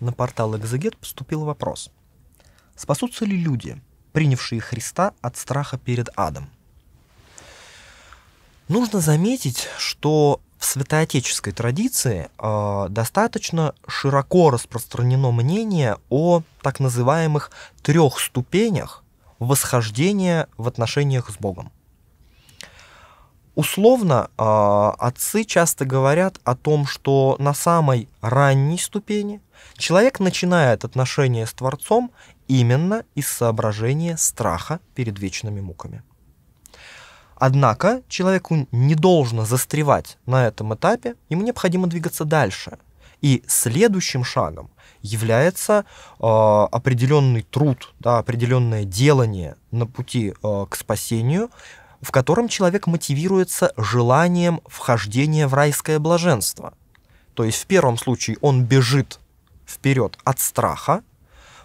на портал «Экзегет» поступил вопрос. Спасутся ли люди, принявшие Христа от страха перед адом? Нужно заметить, что в святоотеческой традиции э, достаточно широко распространено мнение о так называемых трех ступенях восхождения в отношениях с Богом. Условно, а, отцы часто говорят о том, что на самой ранней ступени человек начинает отношения с Творцом именно из соображения страха перед вечными муками. Однако человеку не должно застревать на этом этапе, ему необходимо двигаться дальше. И следующим шагом является э, определенный труд, да, определенное делание на пути э, к спасению – в котором человек мотивируется желанием вхождения в райское блаженство. То есть в первом случае он бежит вперед от страха,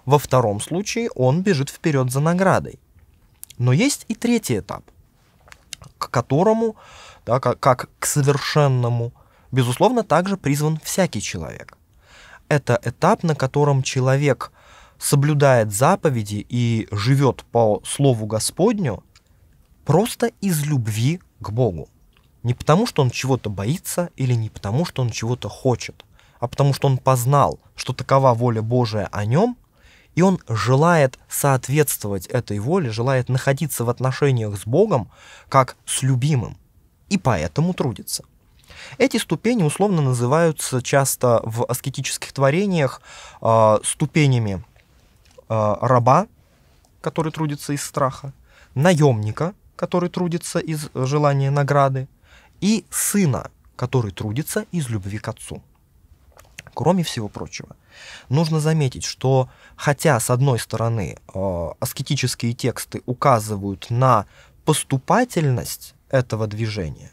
во втором случае он бежит вперед за наградой. Но есть и третий этап, к которому, да, как, как к совершенному, безусловно, также призван всякий человек. Это этап, на котором человек соблюдает заповеди и живет по Слову Господню – Просто из любви к Богу. Не потому, что он чего-то боится или не потому, что он чего-то хочет, а потому, что он познал, что такова воля Божия о нем, и он желает соответствовать этой воле, желает находиться в отношениях с Богом как с любимым, и поэтому трудится. Эти ступени условно называются часто в аскетических творениях э, ступенями э, раба, который трудится из страха, наемника, который трудится из э, желания награды, и сына, который трудится из любви к отцу. Кроме всего прочего, нужно заметить, что хотя, с одной стороны, э, аскетические тексты указывают на поступательность этого движения,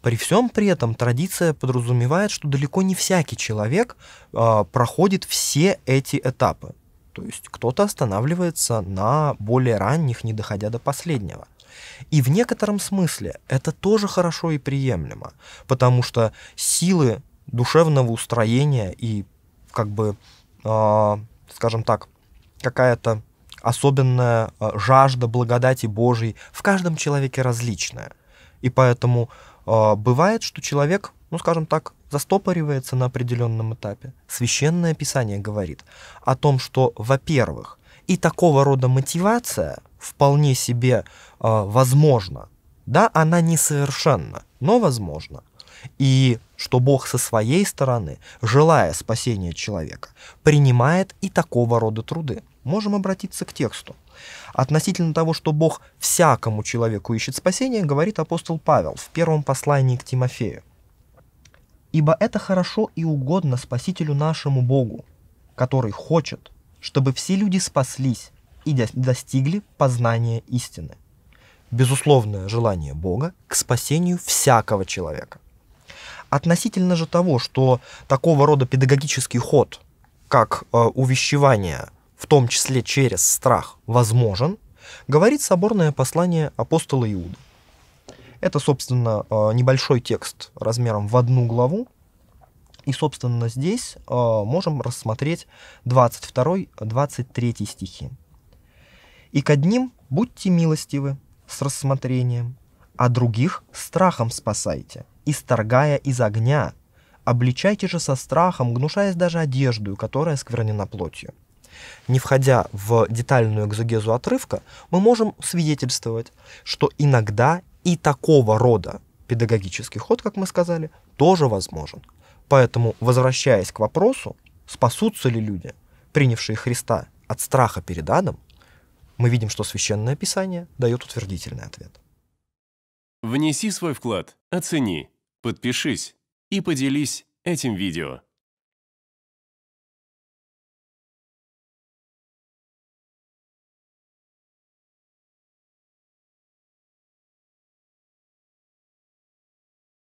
при всем при этом традиция подразумевает, что далеко не всякий человек э, проходит все эти этапы. То есть кто-то останавливается на более ранних, не доходя до последнего. И в некотором смысле это тоже хорошо и приемлемо, потому что силы душевного устроения и как бы, э, скажем так, какая-то особенная а, жажда благодати Божьей в каждом человеке различная. И поэтому э, бывает, что человек, ну скажем так, застопоривается на определенном этапе. Священное Писание говорит о том, что, во-первых, и такого рода мотивация – вполне себе э, возможно. Да, она несовершенна, но возможно. И что Бог со своей стороны, желая спасения человека, принимает и такого рода труды. Можем обратиться к тексту. Относительно того, что Бог всякому человеку ищет спасение, говорит апостол Павел в первом послании к Тимофею. «Ибо это хорошо и угодно Спасителю нашему Богу, который хочет, чтобы все люди спаслись и достигли познания истины. Безусловное желание Бога к спасению всякого человека. Относительно же того, что такого рода педагогический ход, как э, увещевание, в том числе через страх, возможен, говорит соборное послание апостола Иуды. Это, собственно, э, небольшой текст размером в одну главу, и, собственно, здесь э, можем рассмотреть 22-23 стихи. И к одним будьте милостивы с рассмотрением, а других страхом спасайте, исторгая из огня. Обличайте же со страхом, гнушаясь даже одежду, которая сквернена плотью. Не входя в детальную экзогезу отрывка, мы можем свидетельствовать, что иногда и такого рода педагогический ход, как мы сказали, тоже возможен. Поэтому, возвращаясь к вопросу, спасутся ли люди, принявшие Христа от страха перед адом, мы видим, что Священное Писание дает утвердительный ответ. Внеси свой вклад, оцени, подпишись и поделись этим видео.